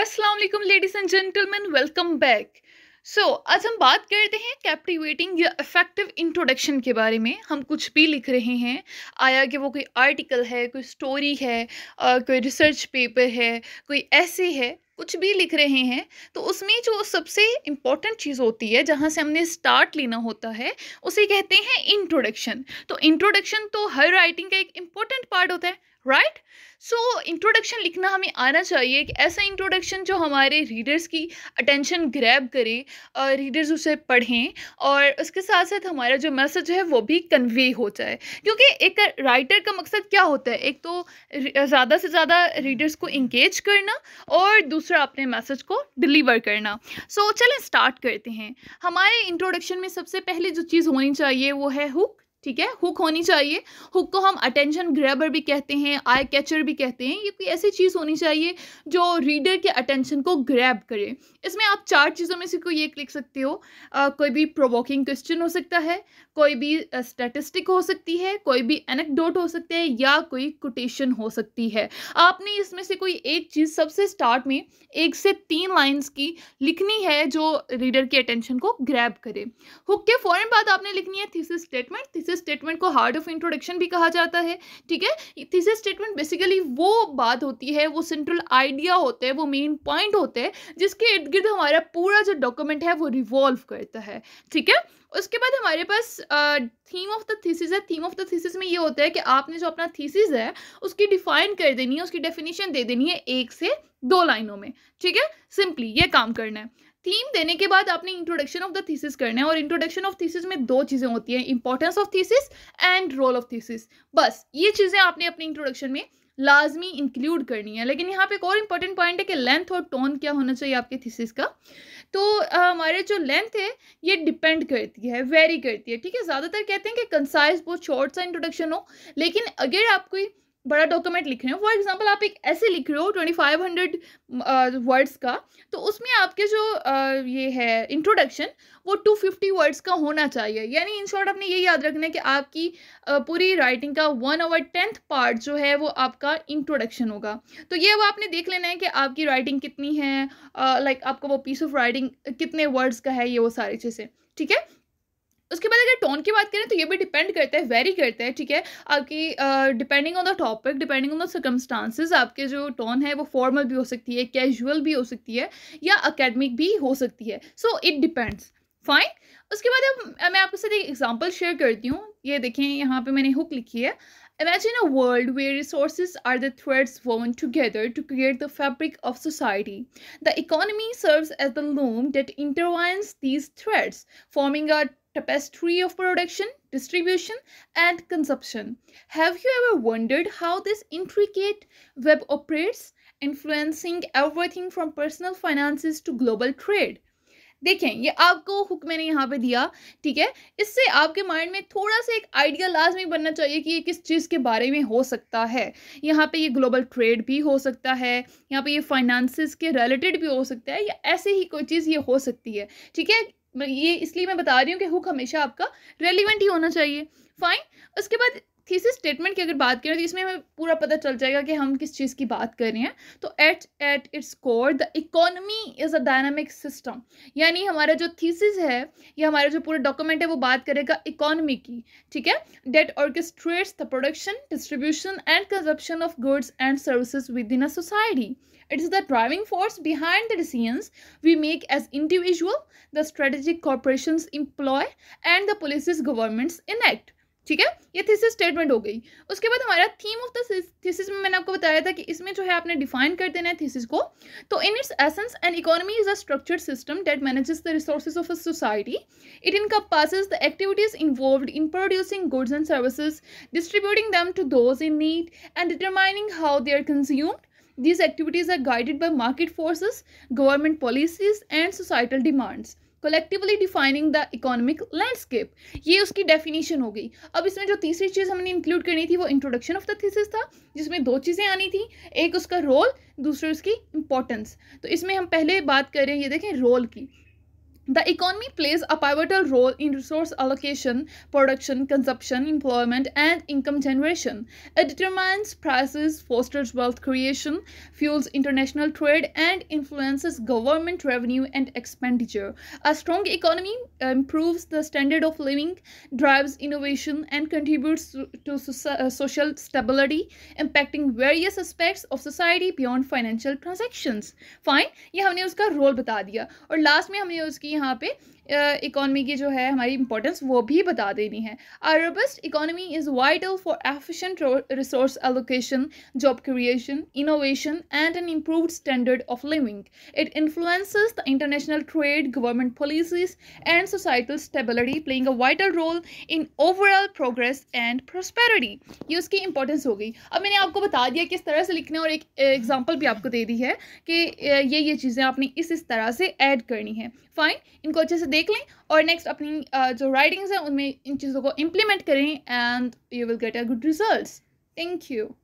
अस्सलाम वालेकुम ladies and gentleman welcome back so आज हम बात करते हैं कैप्टिवेटिंग या इफेक्टिव इंट्रोडक्शन के बारे में हम कुछ भी लिख रहे हैं आया कि वो कोई आर्टिकल है कोई स्टोरी है कोई रिसर्च पेपर है कोई ऐसे है कुछ भी लिख रहे हैं तो उसमें जो सबसे इम्पॉर्टेंट चीज़ होती है जहाँ से हमने स्टार्ट लेना होता है उसे कहते हैं इंट्रोडक्शन तो इंट्रोडक्शन तो हर राइटिंग का एक इम्पॉर्टेंट पार्ट होता है राइट सो इंट्रोडक्शन लिखना हमें आना चाहिए कि ऐसा इंट्रोडक्शन जो हमारे रीडर्स की अटेंशन ग्रैब करे और रीडर्स उसे पढ़ें और उसके साथ साथ हमारा जो मैसेज है वो भी कन्वे हो जाए क्योंकि एक राइटर का मकसद क्या होता है एक तो ज़्यादा से ज़्यादा रीडर्स को इंगेज करना और दूसरा दूसरा अपने मैसेज को डिलीवर करना सो so, चलें स्टार्ट करते हैं हमारे इंट्रोडक्शन में सबसे पहले जो चीज़ होनी चाहिए वो है हुक ठीक है हुक होनी चाहिए हुक को हम अटेंशन ग्रैबर भी कहते हैं आई कैचर भी कहते हैं ये कोई ऐसी चीज़ होनी चाहिए जो रीडर के अटेंशन को ग्रैब करे इसमें आप चार चीज़ों में से कोई एक लिख सकते हो आ, कोई भी प्रोवोकिंग क्वेश्चन हो सकता है कोई भी स्टैटिस्टिक हो सकती है कोई भी एनेकडोट हो सकता है या कोई कोटेशन हो सकती है आपने इसमें से कोई एक चीज़ सबसे स्टार्ट में एक से तीन लाइन्स की लिखनी है जो रीडर के अटेंशन को ग्रैब करे हुक के फ़ौरन बाद आपने लिखनी है thesis statement thesis thesis statement को हार्ट ऑफ इंट्रोडक्शन भी कहा जाता है ठीक है थीसिस स्टेटमेंट बेसिकली वो बात होती है वो सेंट्रल आइडिया होते हैं वो मेन पॉइंट होते हैं जिसके इर्द गिर्द हमारा पूरा जो डॉक्यूमेंट है वो रिवॉल्व करता है ठीक है उसके बाद हमारे पास थीम ऑफ द थीसिस है थीम ऑफ द थीसिस में ये होता है कि आपने जो अपना थीसिस है उसकी डिफाइन कर देनी है उसकी डेफिनेशन दे देनी है एक से दो लाइनों में ठीक है सिंपली ये काम करना है थीम देने के बाद आपने इंट्रोडक्शन ऑफ द थीसिस करना है और इंट्रोडक्शन ऑफ थीसिस में दो चीज़ें होती हैं importance of thesis and role of thesis बस ये चीज़ें आपने अपने इंट्रोडक्शन में लाजमी इंक्लूड करनी है लेकिन यहाँ पे एक और इम्पॉर्टेंट पॉइंट है कि लेंथ और टोन क्या होना चाहिए आपके थीसिस का तो हमारे जो लेंथ है ये डिपेंड करती है वेरी करती है ठीक है ज़्यादातर कहते हैं कि कंसाइज बहुत शॉर्ट सा इंट्रोडक्शन हो लेकिन अगर आप कोई बड़ा डॉक्यूमेंट लिख रहे हो फॉर एग्जांपल आप एक ऐसे लिख रहे हो ट्वेंटी फाइव हंड्रेड वर्ड्स का तो उसमें आपके जो uh, ये है इंट्रोडक्शन वो टू फिफ्टी वर्ड्स का होना चाहिए यानी इन शॉर्ट आपने ये याद रखना है कि आपकी uh, पूरी राइटिंग का वन आवर टेंथ पार्ट जो है वो आपका इंट्रोडक्शन होगा तो ये वो आपने देख लेना है कि आपकी राइटिंग कितनी है लाइक uh, like, आपका वो पीस ऑफ राइटिंग कितने वर्ड्स का है ये वो सारी चीज़ें ठीक है टोन की बात करें तो ये भी डिपेंड करता है वेरी करता है ठीक है आपकी depending on the topic depending on the circumstances आपके जो टोन है वो फॉर्मल भी हो सकती है कैजुअल भी हो सकती है या अकेडमिक भी हो सकती है सो इट डिपेंड्स फाइन उसके बाद अब मैं आपके साथ एक एग्जाम्पल शेयर करती हूँ ये देखें यहाँ पे मैंने हुक लिखी है imagine a world where resource are the threads woven together to create the fabric of society the economy serve as the loom that intertwines these threads forming our tapestry of production, distribution, and consumption. Have you ever wondered how this intricate web operates, influencing everything from personal finances to global trade? देखें ये आपको hook मैंने यहाँ पे दिया ठीक है इससे आपके माइंड में थोड़ा सा एक आइडिया लाजमी बनना चाहिए कि ये किस चीज़ के बारे में हो सकता है यहाँ पे ये ग्लोबल ट्रेड भी हो सकता है यहाँ पे ये फाइनेंसिस के रिलेटेड भी हो सकता है या ऐसे ही कोई चीज़ ये हो सकती है ठीक है ये इसलिए मैं बता रही हूँ कि हुक हमेशा आपका रेलिवेंट ही होना चाहिए फाइन उसके बाद थीसिस स्टेटमेंट की अगर बात करें तो इसमें हमें पूरा पता चल जाएगा कि हम किस चीज़ की बात कर रहे हैं तो at at its core the economy is a dynamic system यानी हमारा जो थीसिस है या हमारा जो पूरा डॉक्यूमेंट है वो बात करेगा इकोनॉमी की ठीक है that orchestrates the production distribution and consumption of goods and services within a society it is the driving force behind decisions we make as as the strategic strategic corporations and the policies governments enact ठीक है ये thesis statement हो गई उसके बाद हमारा theme of the thesis में मैंने आपको बताया था कि इसमें जो है आपने डिफाइन कर देना है थीसिस को तो in its essence and economy is a structured system that manages the resource of a society it encompasses the activities involved in producing goods and services distributing them to those in need and determining how they are consumed these activities are guided by market forces government policies and societal demands collectively defining the economic landscape ये उसकी definition हो गई अब इसमें जो तीसरी चीज़ हमने include करनी थी वो इंट्रोडक्शन ऑफ द थीसिस था जिसमें दो चीज़ें आनी थी एक उसका रोल दूसरी उसकी इंपॉर्टेंस तो इसमें हम पहले बात कर रहे हैं ये देखें रोल की The economy plays a pivotal role in resource allocation, production, consumption, employment, and income generation. It determines prices, fosters wealth creation, fuels international trade, and influences government revenue and expenditure. A strong economy uh, improves the standard of living, drives innovation, and contributes to uh, social stability, impacting various aspects of society beyond financial transactions. Fine, ये हमने उसका role बता दिया और last में हमने उसकी यहाँ पे इकॉनमी की जो है हमारी इंपॉर्टेंस वो भी बता देनी है a robust robust economy is vital for efficient resource allocation job creation innovation and an improve standard of living it influences the international trade government policies and societal stability playing a vital role in overall progress and prosperity ये उसकी importance हो गई अब मैंने आपको बता दिया किस तरह से लिखना और एक एग्जाम्पल भी आपको दे दी है कि ये ये चीज़ें आपने इस इस तरह से ऐड करनी है फाइन इनको अच्छे से देख देख लें और नेक्स्ट अपनी जो राइटिंग्स हैं उनमें इन चीज़ों को इम्प्लीमेंट करें and you will get a good result thank you